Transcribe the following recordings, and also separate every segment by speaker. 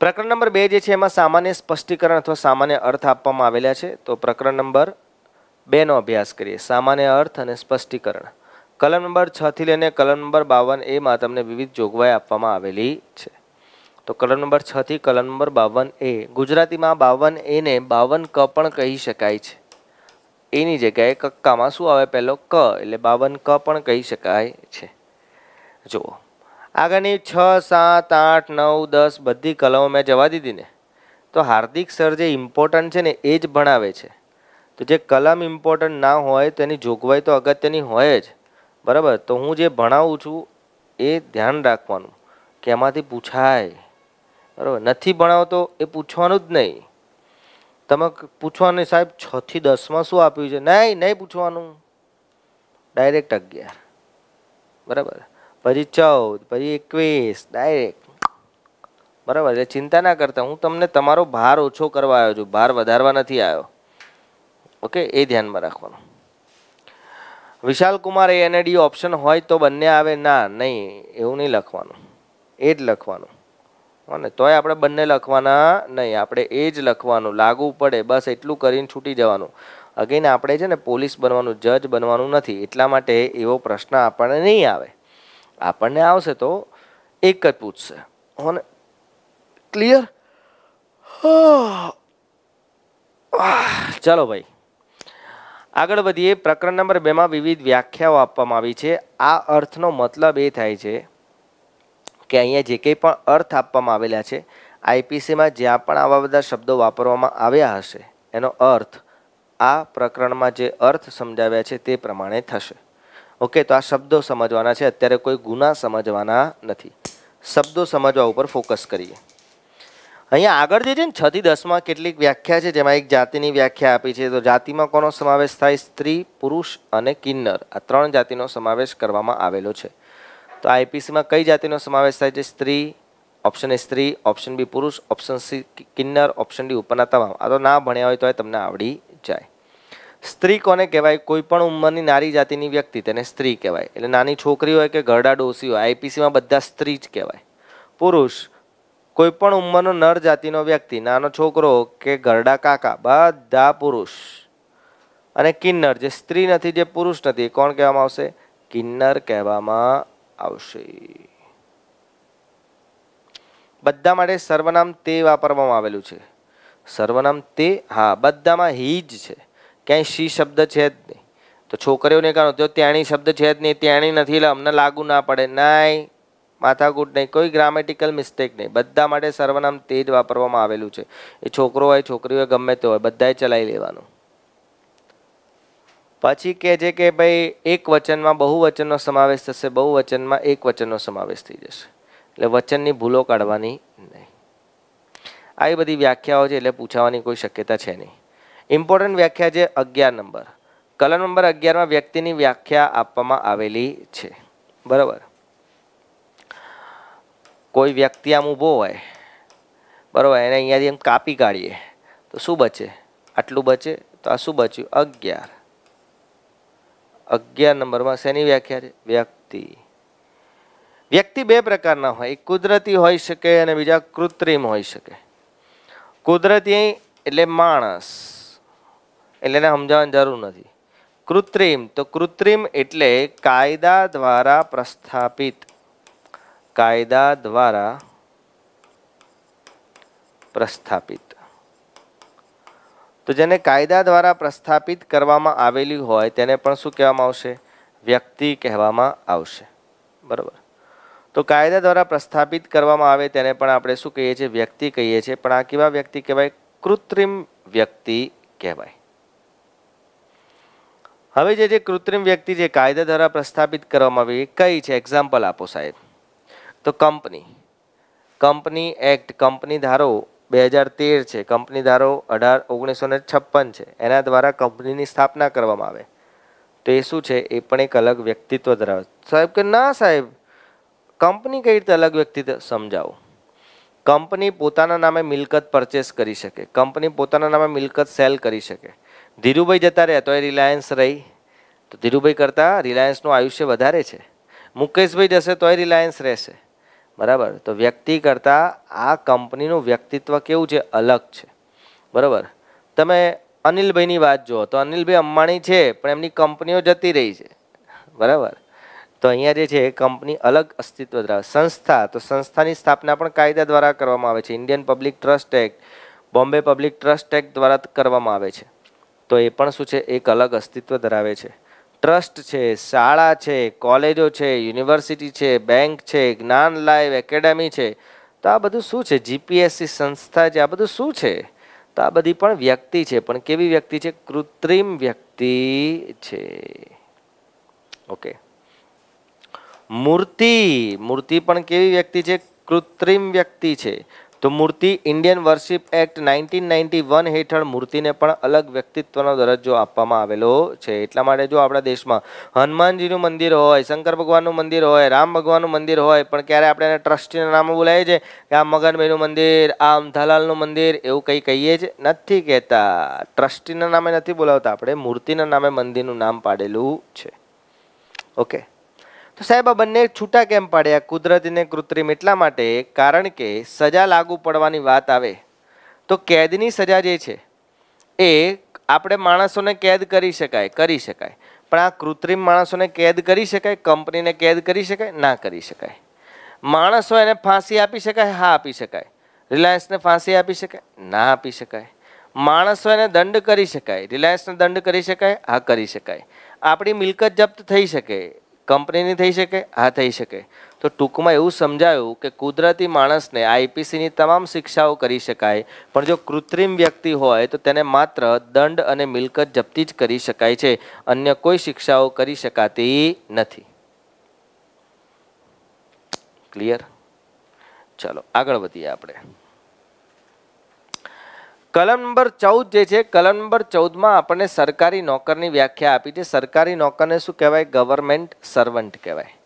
Speaker 1: પ્રકરણ નંબર બે જે છે એમાં સામાન્ય સ્પષ્ટીકરણ અથવા સામાન્ય અર્થ આપવામાં આવેલા છે તો પ્રકરણ નંબર બેનો અભ્યાસ કરીએ સામાન્ય અર્થ અને સ્પષ્ટીકરણ કલમ નંબર છથી લઈને કલમ નંબર બાવન એમાં તમને વિવિધ જોગવાઈ આપવામાં આવેલી છે તો કલમ નંબર છથી કલમ નંબર બાવન એ ગુજરાતીમાં બાવન એને બાવન ક પણ કહી શકાય છે એની જગ્યાએ કક્કામાં શું આવે પહેલો ક એટલે બાવન ક પણ કહી શકાય છે જુઓ આગળની છ સાત આઠ નવ દસ બધી કલમો મેં જવા દીધી ને તો હાર્દિક સર જે ઇમ્પોર્ટન્ટ છે ને એ જ ભણાવે છે તો જે કલમ ઇમ્પોર્ટન્ટ ના હોય તેની જોગવાઈ તો અગત્યની હોય જ બરાબર તો હું જે ભણાવું છું એ ધ્યાન રાખવાનું કે એમાંથી પૂછાય બરાબર નથી ભણાવતો એ પૂછવાનું જ નહીં તમે પૂછવાનું સાહેબ છથી દસમાં શું આપ્યું છે નહીં નહીં પૂછવાનું ડાયરેક્ટ અગિયાર બરાબર પછી ચૌદ પછી એકવીસ ડાયરેક્ટ બરાબર એટલે ચિંતા ના કરતા હું તમને તમારો ભાર ઓછો કરવા આવ્યો છું ભાર વધારવા નથી આવ્યો ઓકે એ ધ્યાનમાં રાખવાનું વિશાલ કુમાર એ અને ડી ઓપ્શન હોય તો બંને આવે ના નહીં એવું નહીં લખવાનું એ જ લખવાનું અને તોય આપણે બંને લખવાના નહીં આપણે એ જ લખવાનું લાગુ પડે બસ એટલું કરીને છૂટી જવાનું અગેન આપણે છે ને પોલીસ બનવાનું જજ બનવાનું નથી એટલા માટે એવો પ્રશ્ન આપણને નહીં આવે આપણને આવશે તો એક જ પૂછશે હોને ક્લિયર ચલો ભાઈ આગળ વધીએ પ્રકરણ નંબર બેમાં વિવિધ વ્યાખ્યાઓ આપવામાં આવી છે આ અર્થનો મતલબ એ થાય છે કે અહીંયા જે કંઈ પણ અર્થ આપવામાં આવેલા છે આઈપીસીમાં જ્યાં પણ આવા બધા શબ્દો વાપરવામાં આવ્યા હશે એનો અર્થ આ પ્રકરણમાં જે અર્થ સમજાવ્યા છે તે પ્રમાણે થશે ઓકે તો આ શબ્દો સમજવાના છે અત્યારે કોઈ ગુના સમજવાના નથી શબ્દો સમજવા ઉપર ફોકસ કરીએ અહીંયા આગળ જે છે ને છથી થી દસમાં કેટલીક વ્યાખ્યા છે જેમાં એક જાતિની વ્યાખ્યા આપી છે તો જાતિમાં કોનો સમાવેશ થાય સ્ત્રી પુરુષ અને કિન્નર આ ત્રણ જાતિનો સમાવેશ કરવામાં આવેલો છે તો આઈપીસીમાં કઈ જાતિનો સમાવેશ થાય છે સ્ત્રી ઓપ્શન એ સ્ત્રી ઓપ્શન બી પુરુષ ઓપ્શન સી કિન્નર ઓપ્શન ડી ઉપરના તમામ આ તો ના ભણ્યા હોય તો તમને આવડી જાય સ્ત્રી કોને કહેવાય કોઈ પણ ઉંમરની નારી જાતિની વ્યક્તિ તેને સ્ત્રી કહેવાય એટલે નાની છોકરી હોય કે ઘરડા ડોસી હોય આઈપીસીમાં બધા સ્ત્રી જ કહેવાય પુરુષ કોઈ પણ ઉંમરનો નર જાતિનો વ્યક્તિ નાનો છોકરો કે ઘરડા કાકા બધા પુરુષ અને કિન્નર જે સ્ત્રી નથી જે પુરુષ નથી એ કોણ કહેવામાં આવશે કિન્નર કહેવામાં આવશે બધા માટે સર્વનામ તે વાપરવામાં આવેલું છે સર્વનામ તે હા બધામાં હી જ છે ક્યાંય શી શબ્દ છે જ નહીં તો છોકરીઓને કારણ તો ત્યાણી શબ્દ છે જ નહીં ત્યાણી નથી એટલે અમને લાગુ ના પડે નાય માથાકૂટ નહીં કોઈ ગ્રામેટિકલ મિસ્ટેક નહીં બધા માટે સર્વનામ તે જ વાપરવામાં આવેલું છે એ છોકરો હોય છોકરી ગમે તે હોય બધાએ ચલાવી લેવાનું પછી કહે છે કે ભાઈ એક વચનમાં બહુ વચનનો સમાવેશ થશે બહુ વચનમાં એક વચનનો સમાવેશ થઈ જશે એટલે વચનની ભૂલો કાઢવાની નહીં આવી બધી વ્યાખ્યાઓ છે એટલે પૂછાવાની કોઈ શક્યતા છે નહીં ઇમ્પોર્ટન્ટ વ્યાખ્યા છે અગિયાર નંબર કલમ નંબર અગિયારમાં વ્યક્તિની વ્યાખ્યા આપવામાં આવેલી છે બરાબર કોઈ વ્યક્તિ આમ ઊભો હોય બરાબર એને અહીંયાથી એમ કાપી કાઢીએ તો શું બચે આટલું બચે તો આ શું બચ્યું અગિયાર અગિયાર નંબરમાં શેની વ્યાખ્યા છે વ્યક્તિ વ્યક્તિ બે પ્રકારના હોય એક કુદરતી હોઈ શકે અને બીજા કૃત્રિમ હોઈ શકે કુદરતી એટલે માણસ એટલે એને સમજાવવાની જરૂર નથી કૃત્રિમ તો કૃત્રિમ એટલે કાયદા દ્વારા પ્રસ્થાપિત કાયદા દ્વારા પ્રસ્થાપિત તો જેને કાયદા દ્વારા પ્રસ્થાપિત કરવામાં આવેલી હોય તેને પણ શું કહેવામાં આવશે વ્યક્તિ કહેવામાં આવશે બરાબર તો કાયદા દ્વારા પ્રસ્થાપિત કરવામાં આવે તેને પણ આપણે શું કહીએ છીએ વ્યક્તિ કહીએ છીએ પણ આ કેવા વ્યક્તિ કહેવાય કૃત્રિમ વ્યક્તિ કહેવાય હવે જે જે કૃત્રિમ વ્યક્તિ જે કાયદા દ્વારા પ્રસ્થાપિત કરવામાં આવી કઈ છે એક્ઝામ્પલ આપો સાહેબ તો કંપની કંપની એક્ટ કંપની ધારો બે હજાર તેર છે કંપની ધારો અઢાર ઓગણીસો છપ્પન છે એના દ્વારા કંપનીની સ્થાપના કરવામાં આવે તો એ શું છે એ પણ એક અલગ વ્યક્તિત્વ ધરાવે સાહેબ કે ના સાહેબ કંપની કઈ રીતે અલગ વ્યક્તિત્વ સમજાવો કંપની પોતાના નામે મિલકત પરચેસ કરી શકે કંપની પોતાના નામે મિલકત સેલ કરી શકે ધીરુભાઈ જતા રહ્યા તો એ રિલાયન્સ રહી તો ધીરુભાઈ કરતાં રિલાયન્સનું આયુષ્ય વધારે છે મુકેશભાઈ જશે તોય રિલાયન્સ રહેશે બરાબર તો વ્યક્તિ કરતાં આ કંપનીનું વ્યક્તિત્વ કેવું છે અલગ છે બરાબર તમે અનિલભાઈની વાત જુઓ તો અનિલભાઈ અંબાણી છે પણ એમની કંપનીઓ જતી રહી છે બરાબર તો અહીંયા જે છે એ કંપની અલગ અસ્તિત્વ ધરાવે સંસ્થા તો સંસ્થાની સ્થાપના પણ કાયદા દ્વારા કરવામાં આવે છે Indian public trust act Bombay public trust act દ્વારા કરવામાં આવે છે તો એ પણ શું છે એક અલગ અસ્તિત્વ ધરાવે છે ટ્રસ્ટ છે શાળા છે કોલેજો છે યુનિવર્સિટી છે બેંક છે જ્ઞાન લાઈવ એકેડેમી છે તો આ બધું શું છે જીપીએસસી સંસ્થા છે આ બધું શું છે તો આ બધી પણ વ્યક્તિ છે પણ કેવી વ્યક્તિ છે કૃત્રિમ વ્યક્તિ છે ઓકે મૂર્તિ મૂર્તિ પણ કેવી વ્યક્તિ છે કૃત્રિમ વ્યક્તિ છે તો મૂર્તિ Indian worship act nineteen ninety one હેઠળ મૂર્તિને પણ અલગ વ્યક્તિત્વનો દરજ્જો આપવામાં આવેલો છે એટલા માટે જો આપણા દેશમાં હનુમાનજીનું મંદિર હોય શંકર ભગવાનનું મંદિર હોય રામ ભગવાનનું મંદિર હોય પણ ક્યારે આપણે એને ટ્રસ્ટીના નામે બોલાવીએ છીએ કે આ મગનભાઈનું મંદિર આ અમથાલાલનું મંદિર એવું કંઈ કહીએ જ નથી કહેતા ટ્રસ્ટીના નામે નથી બોલાવતા આપણે મૂર્તિના નામે મંદિરનું નામ પાડેલું છે ઓકે તો સાહેબ આ બંને છૂટા કેમ પાડ્યા કુદરતીને કૃત્રિમ એટલા માટે કારણ કે સજા લાગુ પડવાની વાત આવે તો કેદની સજા જે છે એ આપણે માણસોને કેદ કરી શકાય કરી શકાય પણ આ કૃત્રિમ માણસોને કેદ કરી શકાય કંપનીને કેદ કરી શકાય ના કરી શકાય માણસો એને ફાંસી આપી શકાય હા આપી શકાય રિલાયન્સને ફાંસી આપી શકાય ના આપી શકાય માણસો એને દંડ કરી શકાય રિલાયન્સને દંડ કરી શકાય હા કરી શકાય આપણી મિલકત જપ્ત થઈ શકે કંપનીની થઈ શકે હા થઈ શકે તો ટૂંકમાં એવું સમજાયું કે કુદરતી માણસને આઈપીસીની તમામ શિક્ષાઓ કરી શકાય પણ જો કૃત્રિમ વ્યક્તિ હોય તો તેને માત્ર દંડ અને મિલકત જપ્તી જ કરી શકાય છે અન્ય કોઈ શિક્ષાઓ કરી શકાતી નથી ક્લિયર ચલો આગળ વધીએ આપણે કલમ નંબર ચૌદ જે છે કલમ નંબર ચૌદમાં આપણને સરકારી નોકરની વ્યાખ્યા આપી છે સરકારી નોકરને શું કહેવાય ગવર્મેન્ટ સર્વન્ટ કહેવાય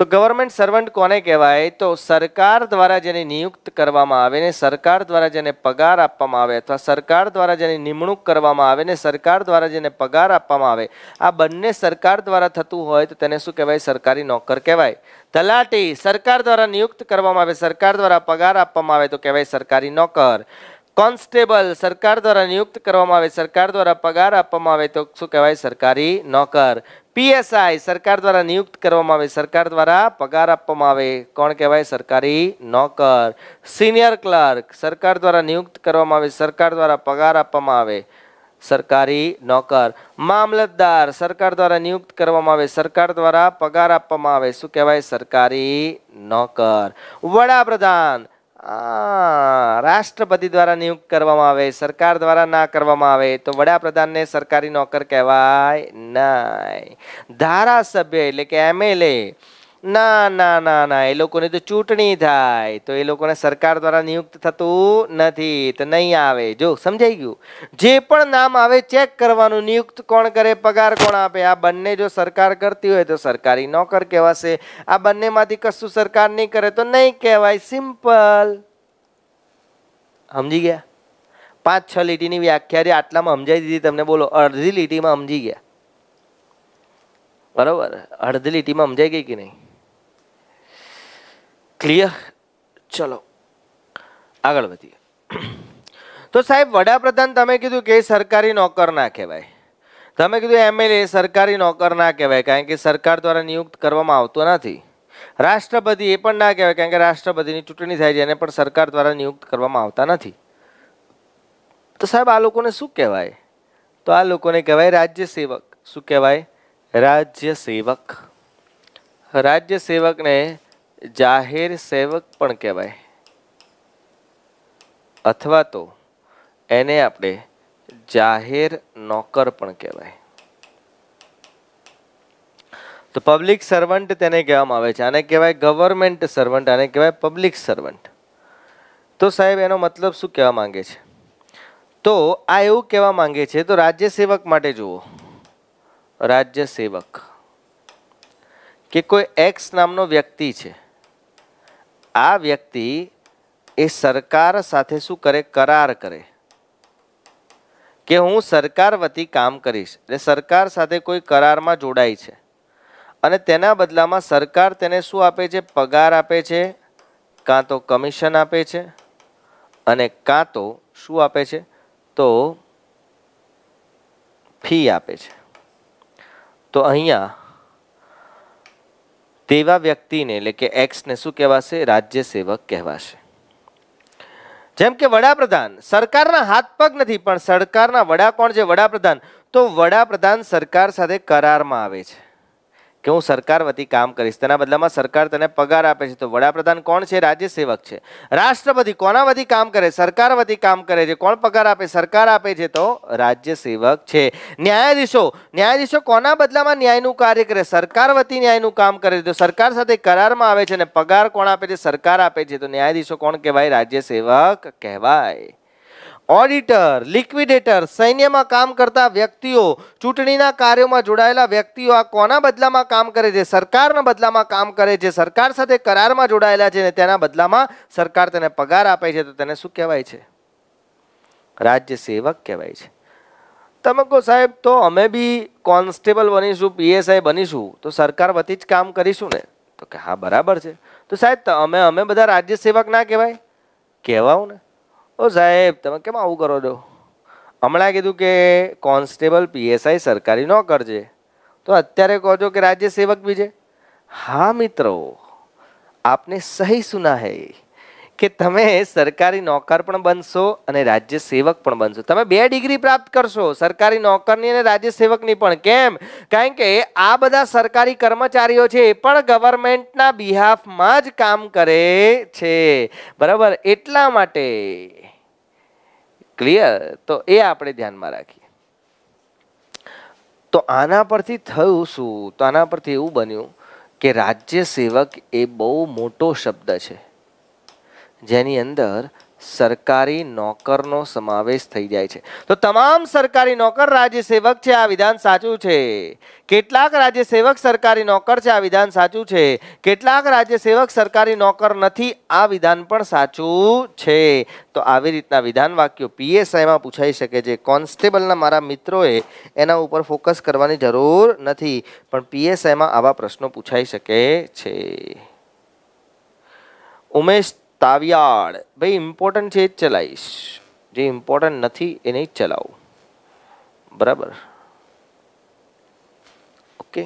Speaker 1: તો ગવર્મેન્ટ સર્વન્ટ કોને કહેવાય તો સરકાર દ્વારા જેને નિયુક્ત કરવામાં આવે ને સરકાર દ્વારા જેને પગાર આપવામાં આવે અથવા સરકાર દ્વારા જેની નિમણૂક કરવામાં આવે ને સરકાર દ્વારા જેને પગાર આપવામાં આવે આ બંને સરકાર દ્વારા થતું હોય તો તેને શું કહેવાય સરકારી નોકર કહેવાય તલાટી સરકાર દ્વારા નિયુક્ત કરવામાં આવે સરકાર દ્વારા પગાર આપવામાં આવે તો કહેવાય સરકારી નોકર કોન્સ્ટેબલ સરકાર દ્વારા નિયુક્ત કરવામાં આવે સરકાર દ્વારા પગાર આપવામાં આવે તો શું કહેવાય સરકારી નોકર પીએસઆઈ સરકાર દ્વારા નિયુક્ત કરવામાં આવે સરકાર દ્વારા પગાર આપવામાં આવે કોણ કહેવાય સરકારી નોકર સિનિયર ક્લર્ક સરકાર દ્વારા નિયુક્ત કરવામાં આવે સરકાર દ્વારા પગાર આપવામાં આવે સરકારી નોકર મામલતદાર સરકાર દ્વારા નિયુક્ત કરવામાં આવે સરકાર દ્વારા પગાર આપવામાં આવે શું કહેવાય સરકારી નોકર વડાપ્રધાન રાષ્ટ્રપતિ દ્વારા નિયુક્ત કરવામાં આવે સરકાર દ્વારા ના કરવામાં આવે તો વડાપ્રધાનને સરકારી નોકર કહેવાય નહીં ધારાસભ્ય એટલે કે એમએલએ ના ના ના ના એ લોકોની તો ચૂંટણી થાય તો એ લોકોને સરકાર દ્વારા નિયુક્ત થતું નથી તો નહીં આવે જો સમજાઈ ગયું જે પણ નામ આવે ચેક કરવાનું નિયુક્ત કોણ કરે પગાર કોણ આપે આ બંને જો સરકાર કરતી હોય તો સરકારી નોકર કહેવાશે આ બંનેમાંથી કશું સરકાર નહીં કરે તો નહીં કહેવાય સિમ્પલ સમજી ગયા પાંચ છ લીટીની વ્યાખ્યા આટલામાં સમજાઈ દીધી તમને બોલો અડધી લીટીમાં સમજી ગયા બરોબર અડધી લીટીમાં સમજાઈ ગઈ કે નહીં ક્લિયર ચલો આગળ વધીએ તો સાહેબ વડાપ્રધાન તમે કીધું કે સરકારી નોકર ના કહેવાય તમે કીધું એમએલએ સરકારી નોકર ના કહેવાય કારણ કે સરકાર દ્વારા નિયુક્ત કરવામાં આવતો નથી રાષ્ટ્રપતિ એ પણ ના કહેવાય કારણ કે રાષ્ટ્રપતિની ચૂંટણી થાય છે એને પણ સરકાર દ્વારા નિયુક્ત કરવામાં આવતા નથી તો સાહેબ આ લોકોને શું કહેવાય તો આ લોકોને કહેવાય રાજ્ય સેવક શું કહેવાય રાજ્ય સેવક રાજ્ય સેવકને જાહેર સેવક પણ કહેવાય અથવા તો એને આપણે જાહેર નોકર પણ કહેવાય તો પબ્લિક સર્વન્ટ તેને કહેવામાં આવે છે આને કહેવાય ગવર્મેન્ટ સર્વન્ટ આને કહેવાય પબ્લિક સર્વન્ટ તો સાહેબ એનો મતલબ શું કહેવા માંગે છે તો આ એવું કહેવા માંગે છે તો રાજ્ય સેવક માટે જુઓ રાજ્ય સેવક કે કોઈ એક્સ નામનો વ્યક્તિ છે આ વ્યક્તિ એ સરકાર સાથે શું કરે કરાર કરે કે હું સરકાર વતી કામ કરીશ એટલે સરકાર સાથે કોઈ કરારમાં જોડાય છે અને તેના બદલામાં સરકાર તેને શું આપે છે પગાર આપે છે કાં તો કમિશન આપે છે અને કાં તો શું આપે છે તો ફી આપે છે તો અહીંયા તેવા વ્યક્તિને એટલે કે એક્સને શું કહેવાશે રાજ્ય સેવક કહેવાશે જેમ કે વડાપ્રધાન સરકારના હાથ પગ નથી પણ સરકારના વડા કોણ છે વડાપ્રધાન તો વડાપ્રધાન સરકાર સાથે કરારમાં આવે છે કે હું સરકાર વતી કામ કરીશ તેના બદલામાં સરકાર તને પગાર આપે છે તો વડાપ્રધાન કોણ છે રાજ્ય સેવક છે રાષ્ટ્રપતિ કોના વતી કામ કરે સરકાર વતી કામ કરે છે કોણ પગાર આપે સરકાર આપે છે તો રાજ્ય સેવક છે ન્યાયાધીશો ન્યાયાધીશો કોના બદલામાં ન્યાયનું કાર્ય કરે સરકાર વતી ન્યાયનું કામ કરે છે તો સરકાર સાથે કરારમાં આવે છે અને પગાર કોણ આપે છે સરકાર આપે છે તો ન્યાયાધીશો કોણ કહેવાય રાજ્ય સેવક કહેવાય ઓડિટર લિક્વિડેટર સૈન્યમાં કામ કરતા વ્યક્તિઓ ચૂંટણીના કાર્યોમાં જોડાયેલા વ્યક્તિઓ આ કોના બદલામાં કામ કરે છે સરકારના બદલામાં કામ કરે છે સરકાર સાથે કરારમાં જોડાયેલા છે ને તેના બદલામાં સરકાર તેને પગાર આપે છે તો તેને શું કહેવાય છે રાજ્ય સેવક કહેવાય છે તમે કહો સાહેબ તો અમે બી કોન્સ્ટેબલ બનીશું પીએસઆઈ બનીશું તો સરકાર વતી જ કામ કરીશું ને તો કે હા બરાબર છે તો સાહેબ અમે અમે બધા રાજ્ય સેવક ના કહેવાય કહેવાઓ ને ઓ સાહેબ તમે કેમ આવું કરો છો હમણાં કીધું કે કોન્સ્ટેબલ પીએસઆઈ સરકારી નોકર છે તો અત્યારે કહો છો કે રાજ્ય સેવક બી છે હા મિત્રો આપને સહી સુના હૈ કે તમે સરકારી નોકર પણ બનશો અને રાજ્ય સેવક પણ બનશો તમે બે ડિગ્રી પ્રાપ્ત કરશો સરકારી નોકરની અને રાજ્ય સેવકની પણ કેમ કારણ કે આ બધા સરકારી કર્મચારીઓ છે એ પણ ગવર્મેન્ટના બિહાફમાં જ કામ કરે છે બરાબર એટલા માટે ક્લિયર તો એ આપણે ધ્યાનમાં રાખીએ તો આના પરથી થયું શું તો આના પરથી એવું બન્યું કે રાજ્ય સેવક એ બહુ મોટો શબ્દ છે જેની અંદર સરકારી નોકરનો સમાવેશ થઈ જાય છે તો તમામ સરકારી નોકર રાજ્ય સેવક છે આ વિધાન સાચું છે કેટલાક રાજ્ય સેવક સરકારી નોકર છે આ વિધાન સાચું છે કેટલાક રાજ્ય સેવક સરકારી નોકર નથી આ વિધાન પણ સાચું છે તો આવી રીતના વિધાન વાક્યો પીએસઆઈમાં પૂછાઈ શકે છે કોન્સ્ટેબલના મારા મિત્રોએ એના ઉપર ફોકસ કરવાની જરૂર નથી પણ પીએસઆઈમાં આવા પ્રશ્નો પૂછાઈ શકે છે ઉમેશ તાવિયાળ ભાઈ ઇમ્પોર્ટન્ટ છે એ જ ચલાવીશ જે ઇમ્પોર્ટન્ટ નથી એને જ ચલાવું બરાબર ઓકે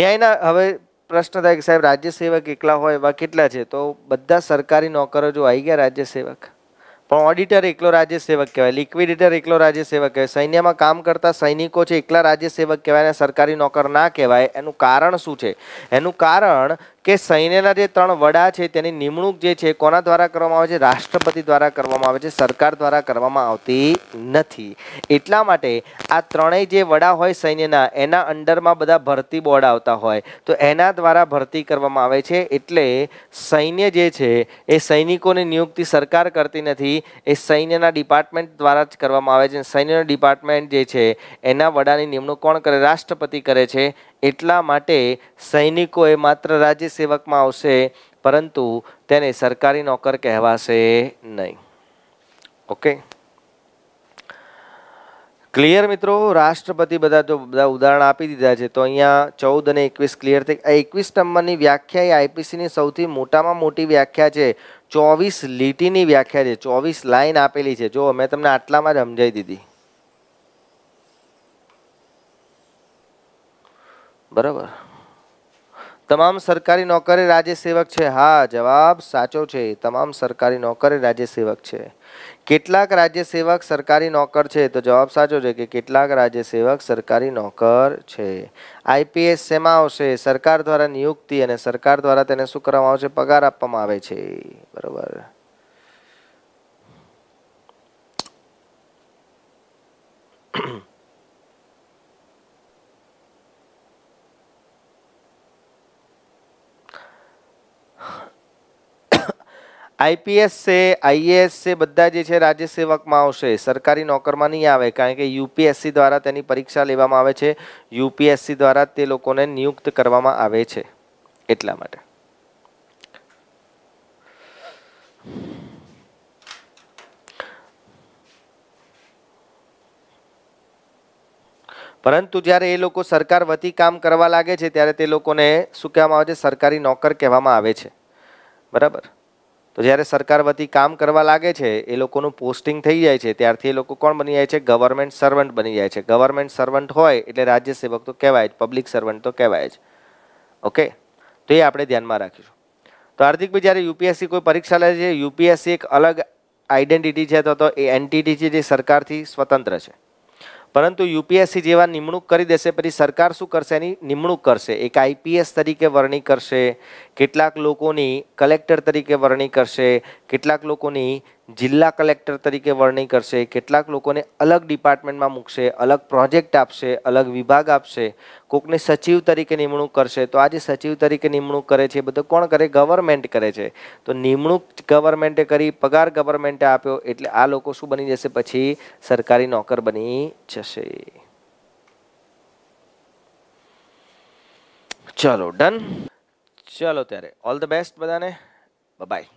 Speaker 1: ન્યાયના હવે પ્રશ્ન થાય કે સાહેબ રાજ્ય સેવક એકલા હોય એવા કેટલા છે તો બધા સરકારી નોકરો જો આવી ગયા રાજ્ય સેવક પણ ઓડિટર એકલો રાજ્ય સેવક કહેવાય લિક્વિડિટર એકલો રાજ્ય સેવક કહેવાય સૈન્યમાં કામ કરતા સૈનિકો છે એકલા રાજ્ય સેવક કહેવાય અને સરકારી નોકર ના કહેવાય એનું કારણ શું છે એનું કારણ કે સૈન્યના જે ત્રણ વડા છે તેની નિમણૂક જે છે કોના દ્વારા કરવામાં આવે છે રાષ્ટ્રપતિ દ્વારા કરવામાં આવે છે સરકાર દ્વારા કરવામાં આવતી નથી એટલા માટે આ ત્રણેય જે વડા હોય સૈન્યના એના અંડરમાં બધા ભરતી બોર્ડ આવતા હોય તો એના દ્વારા ભરતી કરવામાં આવે છે એટલે સૈન્ય જે છે એ સૈનિકોની નિયુક્તિ સરકાર કરતી નથી એ સૈન્યના ડિપાર્ટમેન્ટ દ્વારા જ કરવામાં આવે છે સૈન્યના ડિપાર્ટમેન્ટ જે છે એના વડાની નિમણૂક કોણ કરે રાષ્ટ્રપતિ કરે છે એટલા માટે સૈનિકો એ માત્ર રાજ્ય સેવકમાં આવશે પરંતુ તેને સરકારી નોકર કહેવાશે નહીં ઓકે ક્લિયર મિત્રો રાષ્ટ્રપતિ બધા જો બધા ઉદાહરણ આપી દીધા છે તો અહીંયા ચૌદ અને એકવીસ ક્લિયર થઈ આ એકવીસ નંબરની વ્યાખ્યા એ આઈપીસીની સૌથી મોટામાં મોટી વ્યાખ્યા છે ચોવીસ લીટીની વ્યાખ્યા છે ચોવીસ લાઇન આપેલી છે જો મેં તમને આટલામાં જ સમજાવી દીધી બરાબર તમામ સરકારી નોકરે રાજ્ય સેવક છે હા જવાબ સાચો છે તમામ સરકારી નોકરે રાજ્ય સેવક છે કેટલાક રાજ્ય સેવક સરકારી નોકર છે તો જવાબ સાચો છે કે કેટલાક રાજ્ય સેવક સરકારી નોકર છે આઈપીએસ શેમાં આવશે સરકાર દ્વારા નિયુક્તિ અને સરકાર દ્વારા તેને શું કરવામાં આવશે પગાર આપવામાં આવે છે બરોબર mm આઈપીએસ છે આઈએએસ છે બધા જે છે રાજ્ય સેવકમાં આવશે સરકારી નોકરમાં નહીં આવે કારણ કે યુપીએસસી દ્વારા તેની પરીક્ષા લેવામાં આવે છે યુપીએસસી દ્વારા તે લોકોને નિયુક્ત કરવામાં આવે છે એટલા માટે પરંતુ જ્યારે એ લોકો સરકાર વતી કામ કરવા લાગે છે ત્યારે તે લોકોને શું કહેવામાં આવે છે સરકારી નોકર કહેવામાં આવે છે બરાબર તો જ્યારે સરકાર વતી કામ કરવા લાગે છે એ લોકોનું પોસ્ટિંગ થઈ જાય છે ત્યારથી એ લોકો કોણ બની જાય છે ગવર્મેન્ટ સર્વન્ટ બની જાય છે ગવર્મેન્ટ સર્વન્ટ હોય એટલે રાજ્ય સેવક તો કહેવાય જ પબ્લિક સર્વન્ટ તો કહેવાય જ ઓકે તો એ આપણે ધ્યાનમાં રાખીશું તો હાર્દિકભાઈ જ્યારે યુપીએસસી કોઈ પરીક્ષા લે છે યુપીએસસી એક અલગ આઈડેન્ટિટી છે તો તો એ એન્ટિટી છે જે સરકારથી સ્વતંત્ર છે પરંતુ યુપીએસસી જેવા નિમણૂક કરી દેશે પછી સરકાર શું કરશે એની નિમણૂક કરશે એક આઈપીએસ તરીકે વરણી કરશે કેટલાક લોકોની કલેક્ટર તરીકે વરણી કરશે કેટલાક લોકોની જિલ્લા કલેક્ટર તરીકે વરણી કરશે કેટલાક લોકોને અલગ ડિપાર્ટમેન્ટમાં મૂકશે અલગ પ્રોજેક્ટ આપશે અલગ વિભાગ આપશે કોકને સચિવ તરીકે નિમણૂક કરશે તો આજે સચિવ તરીકે નિમણૂક કરે છે બધું કોણ કરે ગવર્મેન્ટ કરે છે તો નિમણૂક ગવર્મેન્ટે કરી પગાર ગવર્મેન્ટે આપ્યો એટલે આ લોકો શું બની જશે પછી સરકારી નોકર બની જશે ચલો ડન ચલો ત્યારે ઓલ ધ બેસ્ટ બધાને બાય